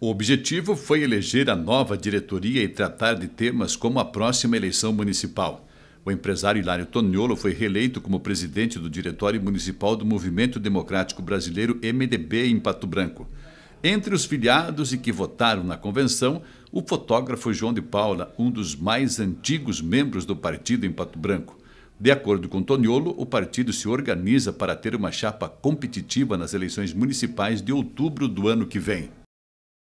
O objetivo foi eleger a nova diretoria e tratar de temas como a próxima eleição municipal. O empresário Hilário Toniolo foi reeleito como presidente do Diretório Municipal do Movimento Democrático Brasileiro MDB em Pato Branco. Entre os filiados e que votaram na convenção, o fotógrafo João de Paula, um dos mais antigos membros do partido em Pato Branco. De acordo com Toniolo, o partido se organiza para ter uma chapa competitiva nas eleições municipais de outubro do ano que vem.